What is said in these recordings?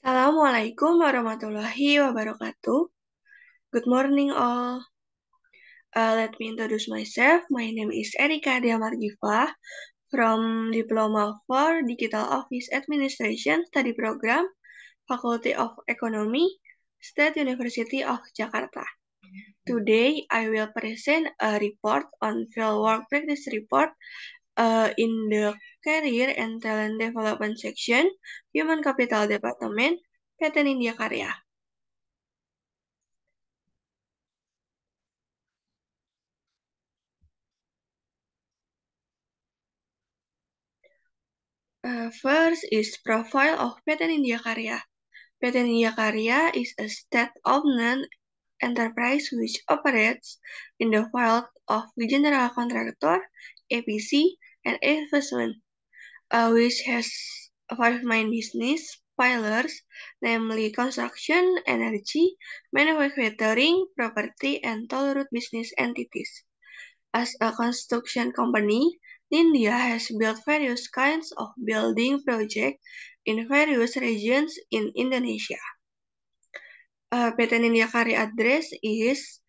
Assalamualaikum warahmatullahi wabarakatuh. Good morning all. Uh, let me introduce myself. My name is Erika Diamargiva from Diploma 4 Digital Office Administration Study Program, Faculty of Economy, State University of Jakarta. Today, I will present a report on fieldwork practice report uh, in the Career and Talent Development Section, Human Capital Department, PT India Karya. Uh, first is profile of PT India Karya. PT India Karya is a state-owned enterprise which operates in the field of general contractor, APC, and investment uh, which has five main business pillars, namely construction, energy, manufacturing, property, and toll road business entities. As a construction company, India has built various kinds of building projects in various regions in Indonesia. Uh, PT India kari address is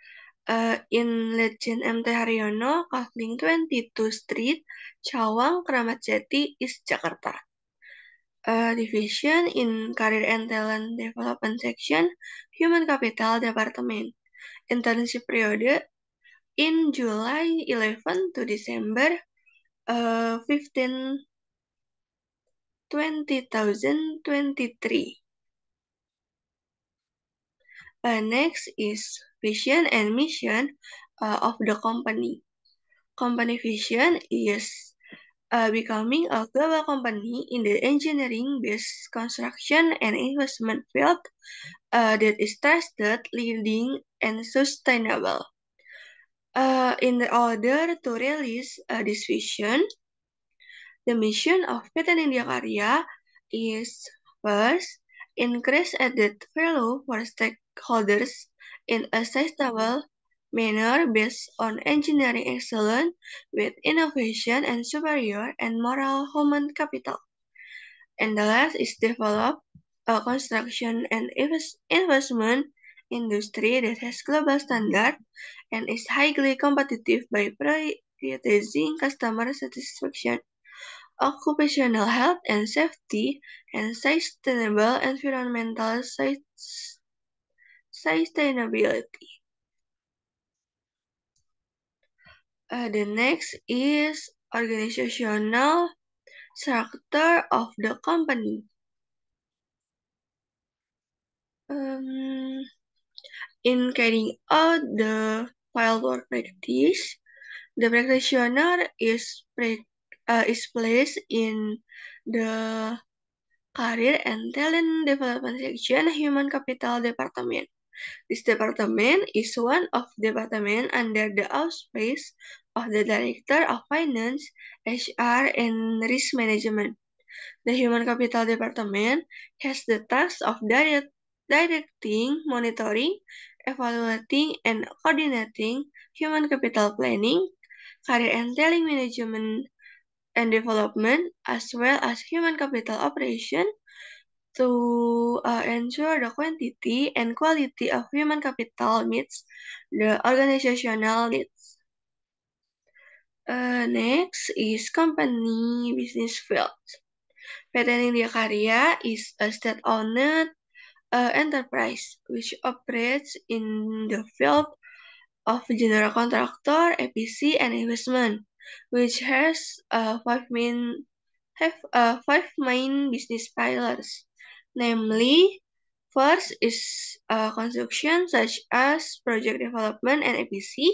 uh, in Legend MT Haryono, Kavling 22 Street, Cawang, Keramat Jati, East Jakarta. Uh, Division in Career and Talent Development Section, Human Capital Department. Internship period in July 11 to December uh, 15 2023. Uh, next is vision and mission uh, of the company. Company vision is uh, becoming a global company in the engineering, based construction, and investment field uh, that is trusted, leading, and sustainable. Uh, in order to realize uh, this vision, the mission of PT India Karya is first, increase added value for stakeholders in a sustainable manner based on engineering excellence with innovation and superior and moral human capital. And the last is develop a construction and investment industry that has global standard and is highly competitive by prioritizing customer satisfaction, occupational health and safety, and sustainable environmental sustainability. Uh, the next is organizational structure of the company. Um, in carrying out the file work practice, the practitioner is pre uh, is placed in the career and talent development section human capital department This department is one of departments under the auspice of the Director of Finance, HR, and Risk Management. The Human Capital Department has the task of direct, directing, monitoring, evaluating, and coordinating human capital planning, career and talent management and development, as well as human capital operation, to uh, ensure the quantity and quality of human capital meets the organizational needs. Uh, next is company business field. Veteran India is a state-owned uh, enterprise which operates in the field of general contractor, APC, and investment, which has uh, five main have uh, five main business pillars. namely, first is uh, construction such as project development and EPC.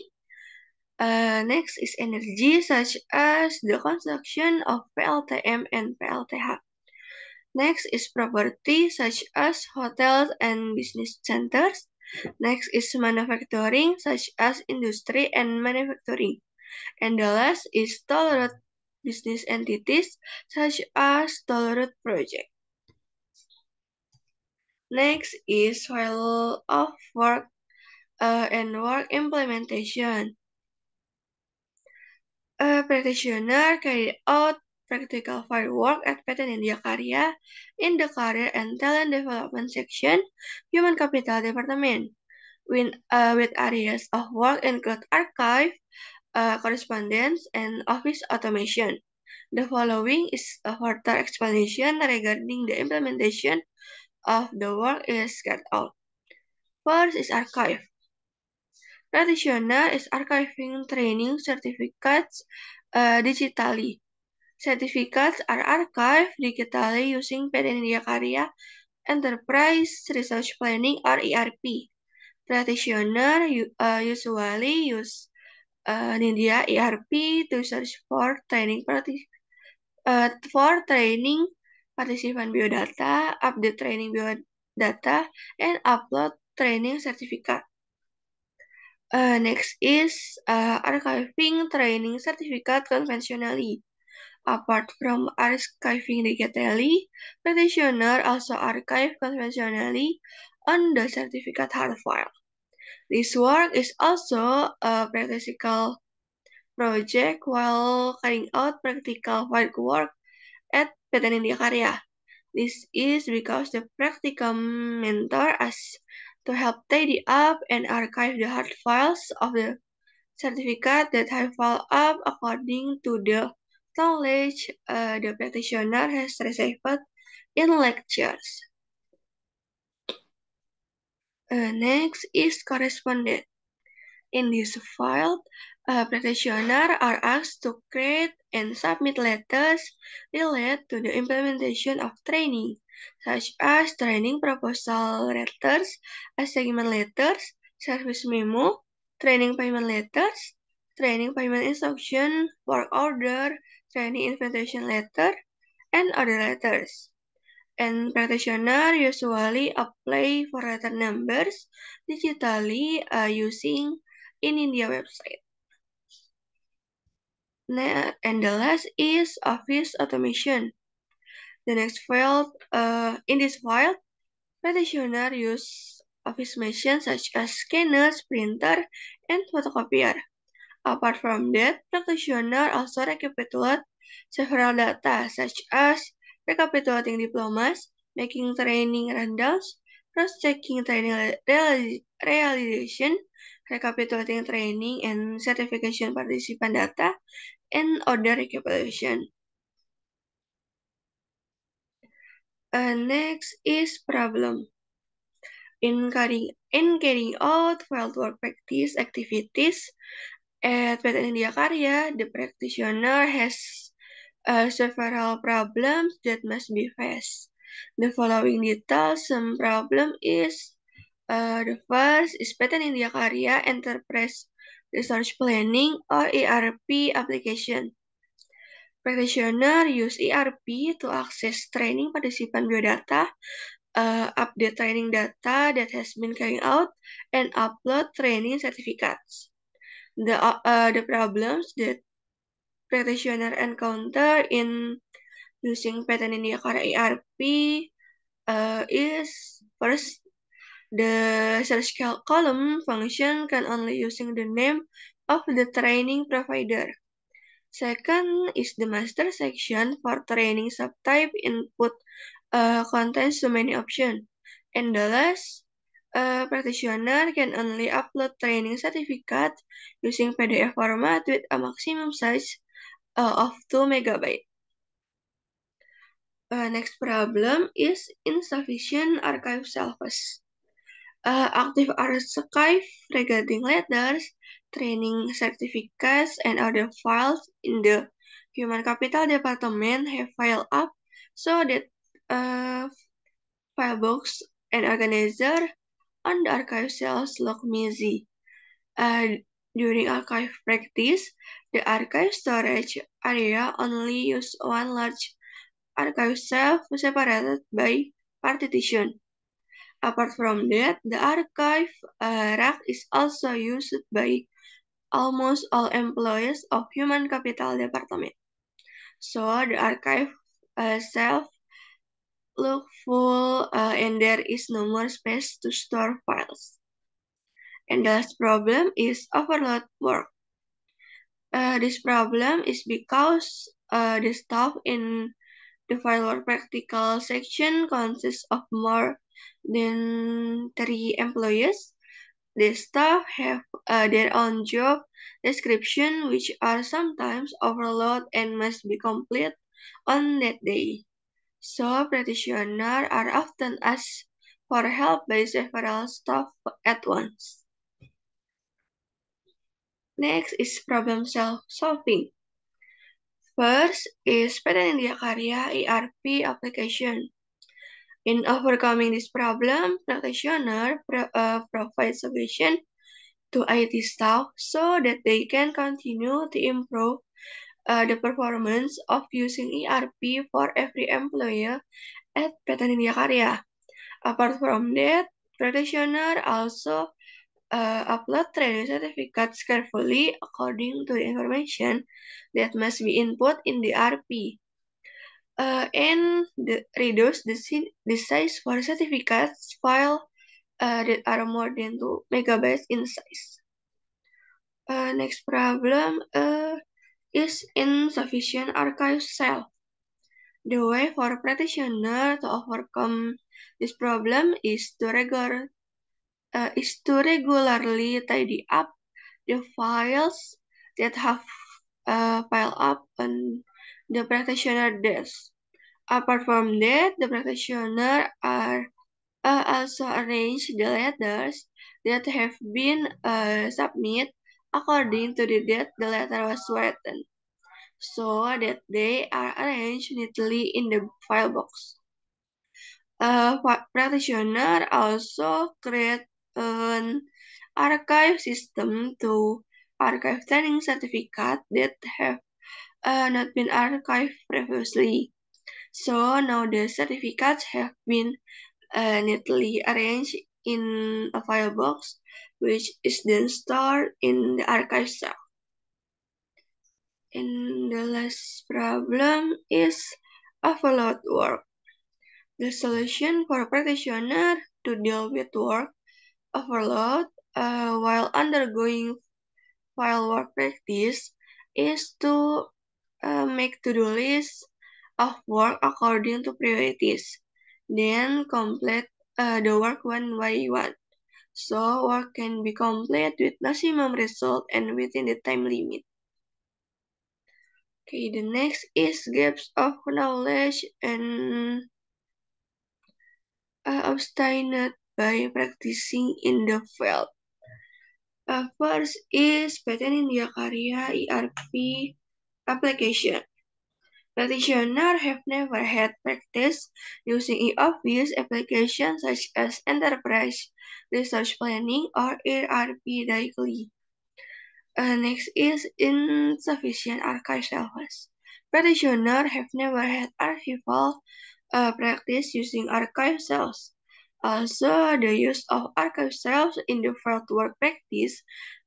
Uh, next is energy such as the construction of PLTM and PLTH. Next is property such as hotels and business centers. Next is manufacturing such as industry and manufacturing. And the last is toll business entities such as toll road project. Next is value of work uh, and work implementation. A uh, practitioner carried out practical work at Patent India Karya in the Career and Talent Development Section, Human Capital Department, with, uh, with areas of work include archive, uh, correspondence, and office automation. The following is a further explanation regarding the implementation of the work is get out. First is archive. Traditional is archiving training certificates uh, digitally. Certificates are archived digitally using Peredia Karya Enterprise Research Planning or ERP. Practitioner uh, eh, usually use uh, eh, India ERP to search for training practice uh, for training partisipan biodata, update training biodata, and upload training certificate. Uh, next is uh, archiving training certificate conventionally. Apart from archiving digitally, practitioner also archive conventionally on the certificate hard file. This work is also a practical project while carrying out practical work at PT Nindya Karya. This is because the practical mentor as to help tidy up and archive the hard files of the certificate that have filed up according to the knowledge uh, the practitioner has received in lectures. Uh, next is correspondent. In this file, uh, practitioners are asked to create and submit letters related to the implementation of training, such as training proposal letters, assignment letters, service memo, training payment letters, training payment instruction, work order, training invitation letter, and other letters. And practitioner usually apply for letter numbers digitally uh, using in India website. Nah, and the last is office automation. The next field, uh, in this file, practitioner use office machines such as scanners, printer, and photocopier. Apart from that, practitioner also recapitulate several data such as recapitulating diplomas, making training rundowns, cross-checking training realization, recapitulating training and certification participant data, In order recapitulation. Uh, next is problem. In carrying, in carrying out fieldwork practice activities at India Karya, the practitioner has uh, several problems that must be faced. The following details some problem is uh, the first is PT India Karya enterprise resource planning, or ERP application. Practitioner use ERP to access training participant biodata, uh, update training data that has been carried out, and upload training certificates. The, uh, the problems that practitioner encounter in using pattern in the ERP uh, is first The search column function can only using the name of the training provider. Second is the master section for training subtype input uh, contains so many options. And the last, a uh, practitioner can only upload training certificate using PDF format with a maximum size uh, of 2 megabyte. Uh, next problem is insufficient archive service uh, active archive regarding letters, training certificates, and other files in the Human Capital Department have filed up so that uh, eh, file box and organizer on the archive cells look messy. Uh, eh, during archive practice, the archive storage area only use one large archive cell separated by partition. Apart from that, the archive uh, rack is also used by almost all employees of Human Capital Department. So the archive uh, look full uh, and there is no more space to store files. And the last problem is overload work. Uh, this problem is because uh, the staff in The final practical section consists of more than three employees. The staff have uh, their own job description, which are sometimes overload and must be complete on that day. So, practitioners are often asked for help by several staff at once. Next is problem solving. First is Patent India Karya ERP application. In overcoming this problem, practitioner pro uh, provide solution to IT staff so that they can continue to improve uh, the performance of using ERP for every employer at Patent India Karya. Apart from that, practitioner also uh, upload training certificates carefully according to the information that must be input in the RP. Uh, eh, and the, reduce the, the size for certificates file uh, that are more than 2 megabytes in size. Uh, next problem uh, is insufficient archive cell. The way for practitioner to overcome this problem is to regard uh, eh, is to regularly tidy up the files that have uh, piled up on the practitioner desk. Apart from that, the practitioner are uh, also arrange the letters that have been uh, submit according to the date the letter was written, so that they are arranged neatly in the file box. Uh, practitioner also create an ehm, archive system to archive training certificate that have uh, not been archived previously. So now the certificates have been uh, neatly arranged in a file box, which is then stored in the archive cell. And the last problem is overload work. The solution for a practitioner to deal with work overload uh, while undergoing work practice is to uh, make to-do lists of work according to priorities, then complete uh, the work one by one. So work can be complete with maximum result and within the time limit. Okay, the next is gaps of knowledge and uh, obstinate by practicing in the field. Uh, first is patenting the area ERP application. Practitioners have never had practice using e-office applications such as enterprise resource planning or ERP directly. Uh, next is insufficient archive service. Practitioners have never had archival uh, practice using archive cells. Also, the use of archive cells in the fieldwork practice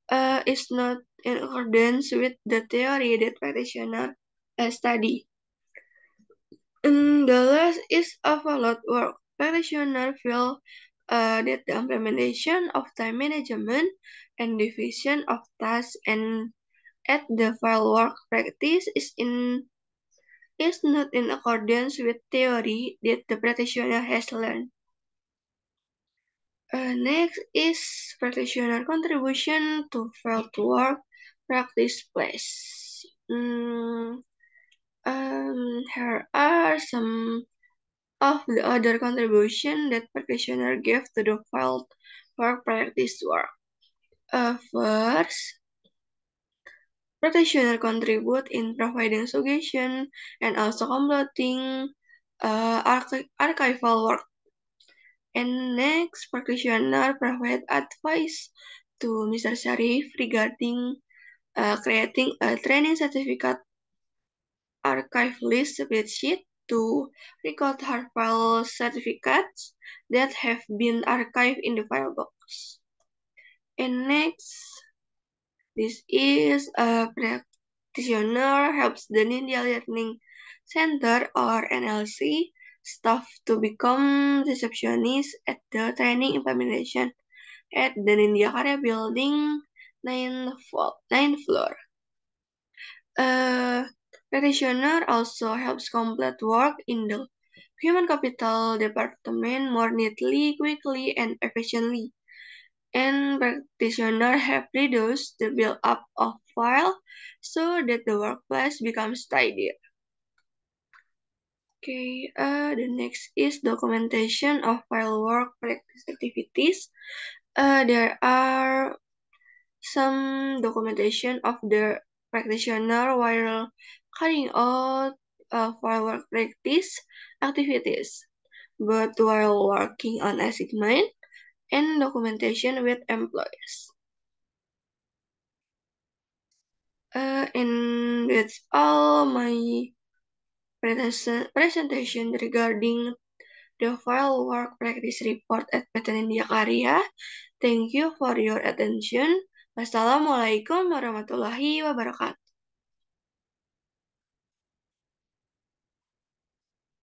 uh, is not in accordance with the theory that practitioner uh, study. And the last is of a lot work. Practitioner feel uh, that the implementation of time management and division of tasks and at the fieldwork work practice is in is not in accordance with theory that the practitioner has learned. Uh, next is practitioner contribution to field work practice place. Mm, um, here are some of the other contribution that practitioner gave to the field work practice work. Uh, first, practitioner contribute in providing suggestion and also completing uh, archi archival work And next, practitioner provide advice to Mr. Sharif regarding uh, creating a training certificate archive list spreadsheet to record hard file certificates that have been archived in the file box. And next, this is a practitioner helps the Ninja Learning Center or NLC staff to become receptionist at the training implementation at the Karya building 9th floor. A eh, practitioner also helps complete work in the human capital department more neatly, quickly, and efficiently. And practitioner have reduced the build-up of file so that the workplace becomes tidier okay, uh, eh, the next is documentation of file work practice activities. Uh, there are some documentation of the practitioner while carrying out uh, file work practice activities, but while working on assignment and documentation with employees. Uh, and that's all my presentation regarding the file work practice report at PT India Karya. Thank you for your attention. Wassalamualaikum warahmatullahi wabarakatuh.